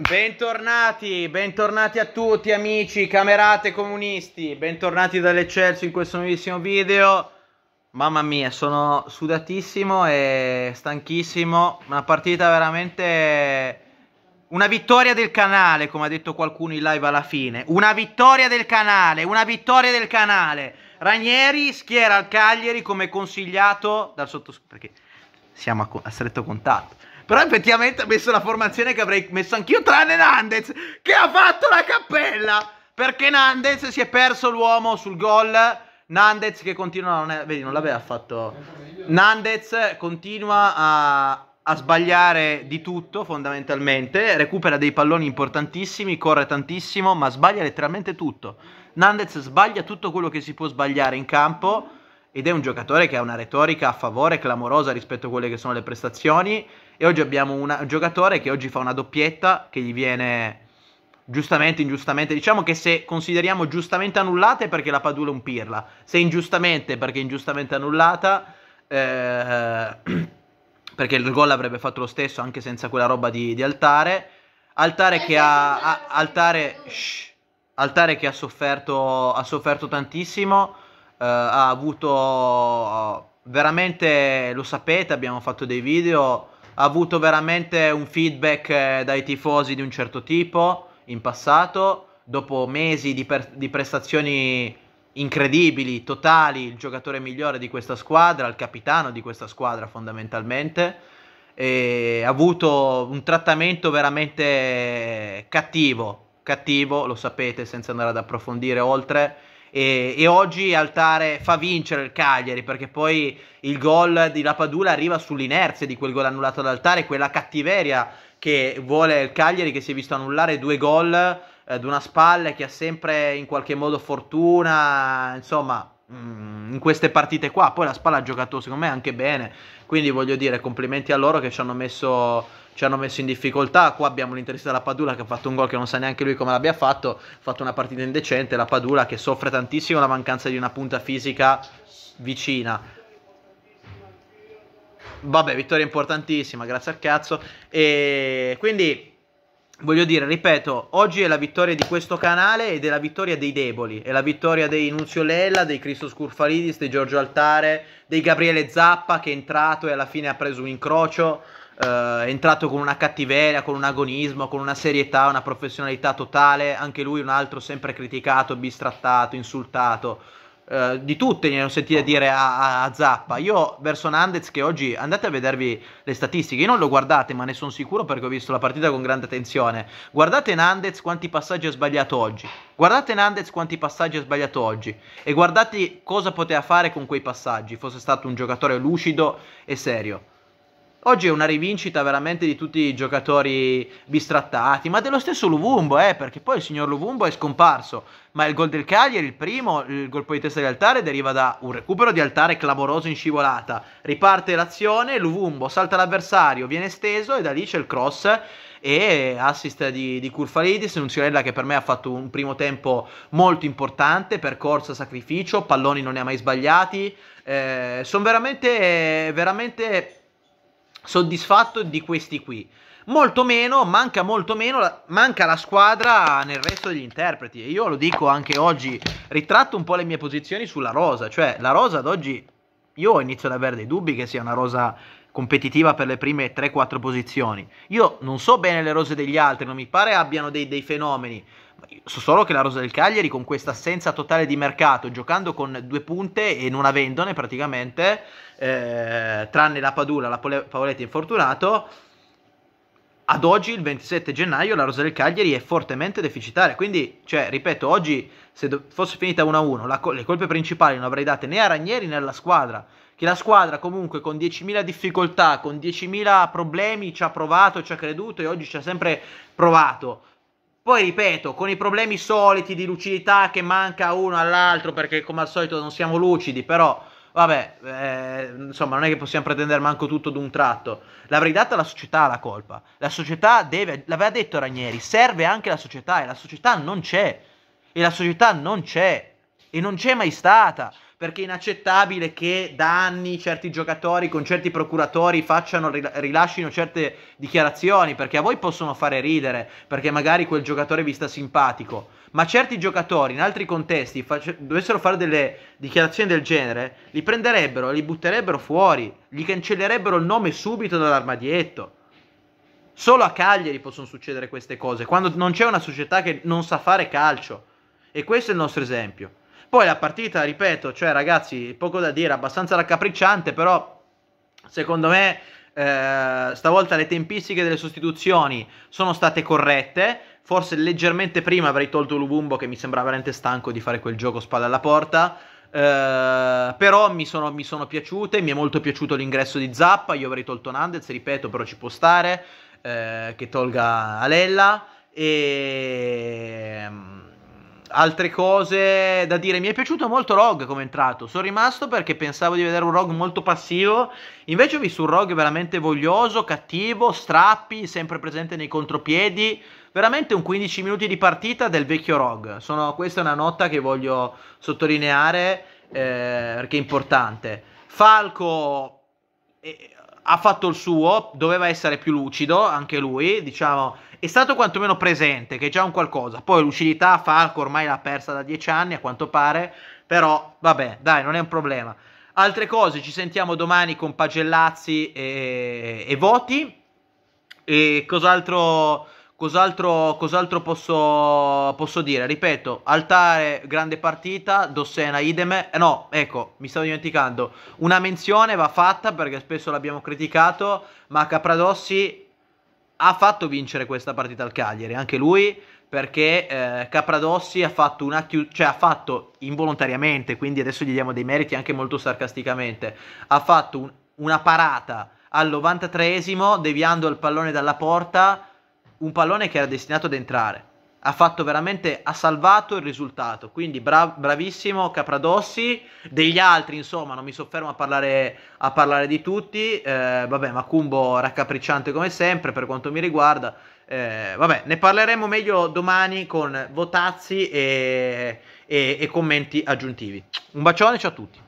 Bentornati, bentornati a tutti amici, camerate comunisti, bentornati dall'Eccelso in questo nuovissimo video. Mamma mia, sono sudatissimo e stanchissimo, una partita veramente... Una vittoria del canale, come ha detto qualcuno in live alla fine. Una vittoria del canale, una vittoria del canale. Ranieri schiera al Cagliari come consigliato dal sottoscritto, perché siamo a, a stretto contatto. Però effettivamente ha messo la formazione che avrei messo anch'io, tranne Nandez, che ha fatto la cappella. Perché Nandez si è perso l'uomo sul gol. Nandez che continua, non è, vedi, non l'aveva fatto. Nandez continua a, a sbagliare di tutto fondamentalmente, recupera dei palloni importantissimi, corre tantissimo, ma sbaglia letteralmente tutto. Nandez sbaglia tutto quello che si può sbagliare in campo ed è un giocatore che ha una retorica a favore clamorosa rispetto a quelle che sono le prestazioni e oggi abbiamo una, un giocatore che oggi fa una doppietta che gli viene giustamente, ingiustamente, diciamo che se consideriamo giustamente annullata è perché la Padula è un pirla, se ingiustamente perché ingiustamente annullata eh, perché il gol avrebbe fatto lo stesso anche senza quella roba di, di Altare, Altare che ha, ha altare, shh, altare che ha sofferto, ha sofferto tantissimo eh, ha avuto eh, veramente, lo sapete, abbiamo fatto dei video, ha avuto veramente un feedback eh, dai tifosi di un certo tipo in passato, dopo mesi di, per- di prestazioni incredibili, totali, il giocatore migliore di questa squadra, il capitano di questa squadra fondamentalmente ha avuto un trattamento veramente cattivo, cattivo, lo sapete senza andare ad approfondire oltre, e, e oggi Altare fa vincere il Cagliari perché poi il gol di Lapadula arriva sull'inerzia di quel gol annullato da Altare, quella cattiveria che vuole il Cagliari che si è visto annullare due gol eh, una spalla che ha sempre in qualche modo fortuna, insomma mm, in queste partite qua. Poi la Spalla ha giocato secondo me anche bene, quindi voglio dire complimenti a loro che ci hanno messo ci hanno messo in difficoltà. Qua abbiamo l'interista della Padula che ha fatto un gol che non sa neanche lui come l'abbia fatto. Ha fatto una partita indecente. La Padula che soffre tantissimo la mancanza di una punta fisica vicina. Vabbè, vittoria importantissima, grazie al cazzo. E quindi voglio dire, ripeto, oggi è la vittoria di questo canale ed è la vittoria dei deboli, è la vittoria dei Nunzio Lella, dei Cristo Scurfalidis, dei Giorgio Altare, dei Gabriele Zappa che è entrato e alla fine ha preso un incrocio eh, entrato con una cattiveria, con un agonismo, con una serietà, una professionalità totale, anche lui un altro sempre criticato, bistrattato, insultato. Eh, di tutte ne ho sentito dire a, a, Zappa. Io verso Nandez che oggi andate a vedervi le statistiche, io non lo guardate, ma ne sono sicuro perché ho visto la partita con grande attenzione. Guardate Nandez quanti passaggi ha sbagliato oggi. Guardate Nandez quanti passaggi ha sbagliato oggi e guardate cosa poteva fare con quei passaggi, fosse stato un giocatore lucido e serio. Oggi è una rivincita veramente di tutti i giocatori bistrattati, ma dello stesso Luvumbo, eh, perché poi il signor Luvumbo è scomparso. Ma il gol del Cagliari, il primo, il colpo di testa di Altare, deriva da un recupero di Altare clamoroso in scivolata. Riparte l'azione, Luvumbo salta l'avversario, viene steso e da lì c'è il cross e assist di, di Curfalidis, Nunziolella che per me ha fatto un primo tempo molto importante, percorso a sacrificio, palloni non ne ha mai sbagliati. Eh, Sono veramente, veramente soddisfatto di questi qui. Molto meno, manca molto meno, manca la squadra nel resto degli interpreti. E io lo dico anche oggi, ritratto un po' le mie posizioni sulla rosa. Cioè, la rosa ad oggi, io inizio ad avere dei dubbi che sia una rosa competitiva per le prime 3-4 posizioni. Io non so bene le rose degli altri, non mi pare abbiano dei, dei fenomeni. So solo che la rosa del Cagliari con questa assenza totale di mercato, giocando con due punte e non avendone praticamente, eh, tranne la Padula, la Pavoletti infortunato, ad oggi, il 27 gennaio, la rosa del Cagliari è fortemente deficitaria. Quindi, cioè, ripeto, oggi se do- fosse finita 1-1, co- le colpe principali non avrei date né a Ranieri né alla squadra. Che la squadra comunque con 10.000 difficoltà, con 10.000 problemi ci ha provato, ci ha creduto e oggi ci ha sempre provato. Poi ripeto, con i problemi soliti di lucidità che manca uno all'altro perché come al solito non siamo lucidi, però vabbè, eh, insomma, non è che possiamo pretendere manco tutto d'un tratto. L'avrei data alla società la colpa. La società deve, l'aveva detto Ranieri, serve anche la società e la società non c'è. E la società non c'è. E non c'è mai stata perché è inaccettabile che da anni certi giocatori con certi procuratori facciano, rilascino certe dichiarazioni, perché a voi possono fare ridere, perché magari quel giocatore vi sta simpatico, ma certi giocatori in altri contesti face- dovessero fare delle dichiarazioni del genere, li prenderebbero, li butterebbero fuori, gli cancellerebbero il nome subito dall'armadietto. Solo a Cagliari possono succedere queste cose, quando non c'è una società che non sa fare calcio. E questo è il nostro esempio. Poi la partita, ripeto, cioè ragazzi, poco da dire, abbastanza raccapricciante, però secondo me eh, stavolta le tempistiche delle sostituzioni sono state corrette. Forse leggermente prima avrei tolto Lubumbo che mi sembrava veramente stanco di fare quel gioco spalla alla porta. Uh, però mi sono, mi sono, piaciute, mi è molto piaciuto l'ingresso di Zappa, io avrei tolto Nandez, ripeto, però ci può stare, uh, che tolga Alella e altre cose da dire. Mi è piaciuto molto Rogue come entrato. Sono rimasto perché pensavo di vedere un Rogue molto passivo. Invece ho visto un Rogue veramente voglioso, cattivo, strappi, sempre presente nei contropiedi. Veramente un 15 minuti di partita del vecchio Rogue. Sono, questa è una nota che voglio sottolineare eh, perché è importante. Falco... Eh, ha fatto il suo, doveva essere più lucido anche lui, diciamo, è stato quantomeno presente, che è già un qualcosa. Poi lucidità Falco ormai l'ha persa da dieci anni a quanto pare, però vabbè, dai, non è un problema. Altre cose, ci sentiamo domani con Pagellazzi e, e Voti. E cos'altro Cos'altro, cos'altro posso, posso, dire? Ripeto, Altare, grande partita, Dossena, idem. Eh, no, ecco, mi stavo dimenticando. Una menzione va fatta perché spesso l'abbiamo criticato, ma Capradossi ha fatto vincere questa partita al Cagliari, anche lui, perché eh, Capradossi ha fatto, una chiu- cioè, ha fatto involontariamente, quindi adesso gli diamo dei meriti anche molto sarcasticamente, ha fatto un- una parata al 93esimo deviando il pallone dalla porta un pallone che era destinato ad entrare. Ha fatto veramente, ha salvato il risultato. Quindi bra- bravissimo Capradossi, degli altri insomma, non mi soffermo a parlare, a parlare di tutti. Eh, vabbè, Macumbo raccapricciante come sempre per quanto mi riguarda. Eh, vabbè, ne parleremo meglio domani con votazzi e, e, e commenti aggiuntivi. Un bacione, ciao a tutti.